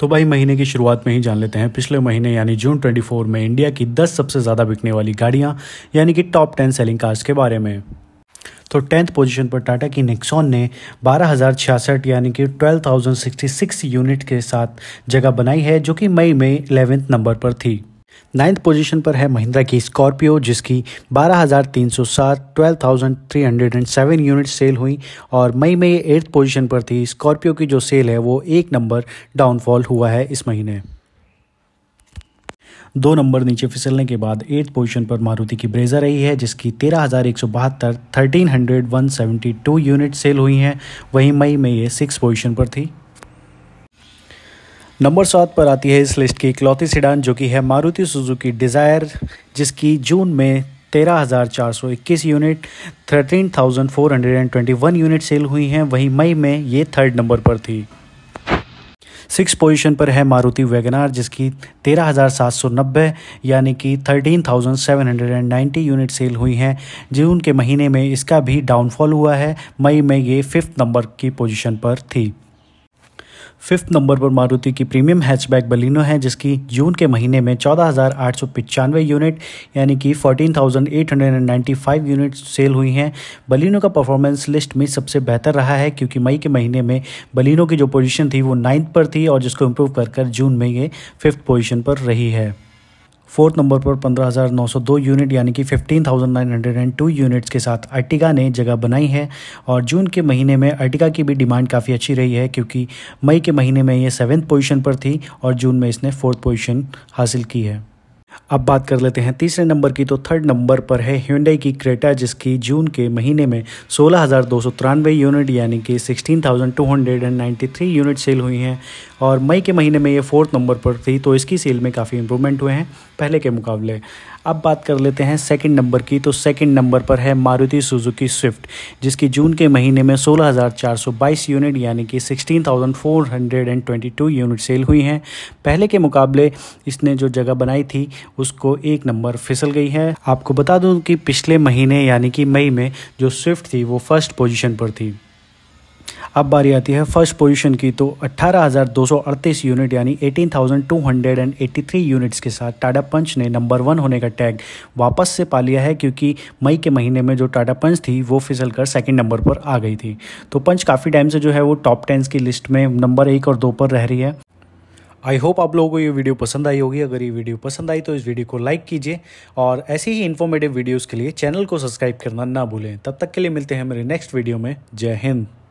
तो भाई महीने की शुरुआत में ही जान लेते हैं पिछले महीने यानी जून 24 में इंडिया की 10 सबसे ज़्यादा बिकने वाली गाड़ियां यानी कि टॉप 10 सेलिंग कार्स के बारे में तो टेंथ पोजीशन पर टाटा की नेक्सॉन ने बारह यानी कि 12,066 यूनिट के साथ जगह बनाई है जो कि मई में इलेवेंथ नंबर पर थी नाइन्थ पोजीशन पर है महिंद्रा की स्कॉर्पियो जिसकी 12,307 12,307 यूनिट सेल हुई और मई में ये एट्थ पोजीशन पर थी स्कॉर्पियो की जो सेल है वो एक नंबर डाउनफॉल हुआ है इस महीने दो नंबर नीचे फिसलने के बाद एट्थ पोजीशन पर मारुति की ब्रेजा रही है जिसकी तेरह हज़ार एक सौ बहत्तर thirteen hundred one seventy two unit sale हुई हैं वहीं मई में ये सिक्स पोजीशन पर थी नंबर सात पर आती है इस लिस्ट की इकलौती सिडान जो कि है मारुति सुजुकी डिज़ायर जिसकी जून में तेरह हज़ार चार सौ इक्कीस unit thirteen thousand four hundred and twenty one unit sale हुई हैं वहीं मई में ये थर्ड नंबर पर थी सिक्स पोजीशन पर है मारुति वैगनार जिसकी तेरह हज़ार सात सौ नब्बे यानी कि thirteen thousand seven hundred and ninety unit sale हुई हैं जून के महीने में इसका भी डाउनफॉल हुआ है मई में ये फिफ्थ नंबर की पोजीशन पर थी फिफ्थ नंबर पर मारुति की प्रीमियम हैचबैक बलिनो है जिसकी जून के महीने में चौदह यूनिट यानी कि 14,895 यूनिट सेल हुई हैं बलिनो का परफॉर्मेंस लिस्ट में सबसे बेहतर रहा है क्योंकि मई के महीने में बलिनो की जो पोजीशन थी वो नाइन्थ पर थी और जिसको इम्प्रूव कर कर जून में ये फिफ्थ पोजीशन पर रही है फोर्थ नंबर पर 15,902 यूनिट यानी कि 15,902 यूनिट्स के साथ अर्टिगा ने जगह बनाई है और जून के महीने में अर्टिगा की भी डिमांड काफ़ी अच्छी रही है क्योंकि मई के महीने में ये सेवन्थ पोजीशन पर थी और जून में इसने फोर्थ पोजीशन हासिल की है अब बात कर लेते हैं तीसरे नंबर की तो थर्ड नंबर पर है ह्यूडई की क्रेटा जिसकी जून के महीने में सोलह हज़ार दो सौ तिरानवे यूनिट यानी कि sixteen thousand two hundred and ninety three unit sale हुई हैं और मई के महीने में ये फोर्थ नंबर पर थी तो इसकी सेल में काफ़ी इंप्रूवमेंट हुए हैं पहले के मुकाबले अब बात कर लेते हैं सेकंड नंबर की तो सेकंड नंबर पर है मारुति सुजुकी स्विफ्ट जिसकी जून के महीने में 16,422 यूनिट यानी कि 16,422 यूनिट सेल हुई हैं पहले के मुकाबले इसने जो जगह बनाई थी उसको एक नंबर फिसल गई है आपको बता दूं कि पिछले महीने यानी कि मई में जो स्विफ्ट थी वो फर्स्ट पोजीशन पर थी अब बारी आती है फर्स्ट पोजीशन की तो 18,238 यूनिट यानी 18,283 यूनिट्स के साथ टाटा पंच ने नंबर वन होने का टैग वापस से पा लिया है क्योंकि मई के महीने में जो टाटा पंच थी वो फिसल कर सेकेंड नंबर पर आ गई थी तो पंच काफ़ी टाइम से जो है वो टॉप टेंस की लिस्ट में नंबर एक और दो पर रह रही है आई होप आप लोगों को ये वीडियो पसंद आई होगी अगर ये वीडियो पसंद आई तो इस वीडियो को लाइक कीजिए और ऐसे ही इन्फॉर्मेटिव वीडियोज़ के लिए चैनल को सब्सक्राइब करना ना भूलें तब तक के लिए मिलते हैं मेरे नेक्स्ट वीडियो में जय हिंद